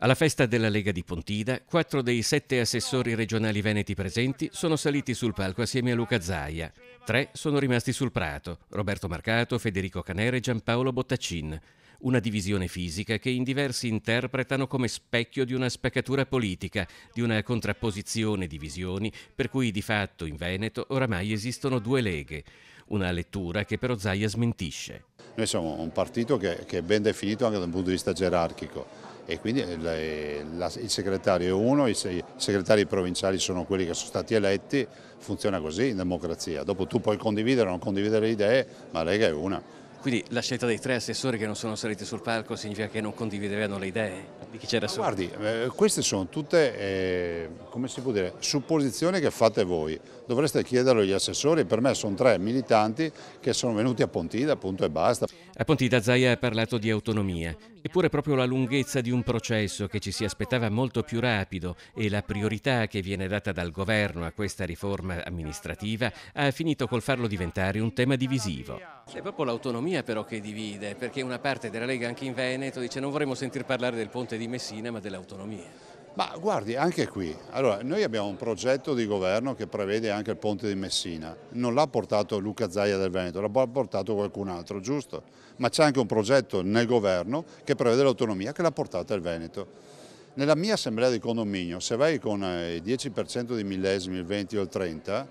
Alla festa della Lega di Pontida, quattro dei sette assessori regionali veneti presenti sono saliti sul palco assieme a Luca Zaia. Tre sono rimasti sul prato, Roberto Marcato, Federico Canere e Giampaolo Bottaccin. Una divisione fisica che in diversi interpretano come specchio di una spaccatura politica, di una contrapposizione di visioni, per cui di fatto in Veneto oramai esistono due leghe. Una lettura che però Zaia smentisce. Noi siamo un partito che, che è ben definito anche dal punto di vista gerarchico e quindi eh, eh, il segretario è uno, i segretari provinciali sono quelli che sono stati eletti, funziona così in democrazia, dopo tu puoi condividere o non condividere idee, ma Lega è una. Quindi la scelta dei tre assessori che non sono saliti sul palco significa che non condividevano le idee di chi c'era sopra? Guardi, eh, queste sono tutte, eh, come si può dire, supposizioni che fate voi. Dovreste chiederlo agli assessori, per me sono tre militanti che sono venuti a Pontida, appunto e basta. A Pontida Zaia ha parlato di autonomia. Eppure proprio la lunghezza di un processo che ci si aspettava molto più rapido e la priorità che viene data dal governo a questa riforma amministrativa ha finito col farlo diventare un tema divisivo. È proprio l'autonomia però che divide, perché una parte della Lega anche in Veneto dice non vorremmo sentir parlare del ponte di Messina ma dell'autonomia. Ma guardi, anche qui, allora, noi abbiamo un progetto di governo che prevede anche il ponte di Messina, non l'ha portato Luca Zaia del Veneto, l'ha portato qualcun altro, giusto? Ma c'è anche un progetto nel governo che prevede l'autonomia che l'ha portata il Veneto. Nella mia assemblea di condominio, se vai con eh, il 10% di millesimi, il 20 o il 30,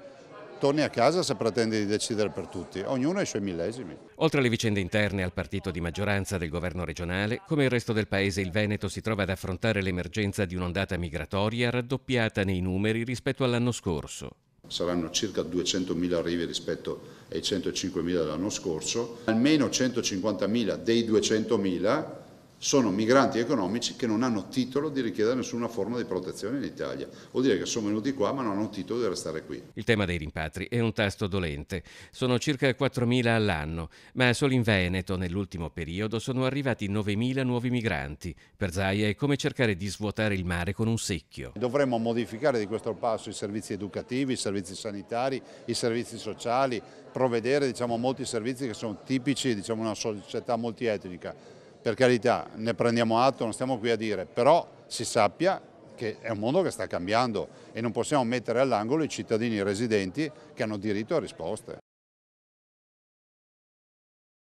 torni a casa se pretende di decidere per tutti, ognuno ha i suoi millesimi. Oltre alle vicende interne al partito di maggioranza del governo regionale, come il resto del paese il Veneto si trova ad affrontare l'emergenza di un'ondata migratoria raddoppiata nei numeri rispetto all'anno scorso. Saranno circa 200.000 arrivi rispetto ai 105.000 dell'anno scorso, almeno 150.000 dei 200.000 sono migranti economici che non hanno titolo di richiedere nessuna forma di protezione in Italia. Vuol dire che sono venuti qua ma non hanno titolo di restare qui. Il tema dei rimpatri è un tasto dolente. Sono circa 4.000 all'anno, ma solo in Veneto nell'ultimo periodo sono arrivati 9.000 nuovi migranti. Per Zaia è come cercare di svuotare il mare con un secchio. Dovremmo modificare di questo passo i servizi educativi, i servizi sanitari, i servizi sociali, provvedere diciamo, molti servizi che sono tipici di diciamo, una società multietnica per carità ne prendiamo atto, non stiamo qui a dire, però si sappia che è un mondo che sta cambiando e non possiamo mettere all'angolo i cittadini residenti che hanno diritto a risposte.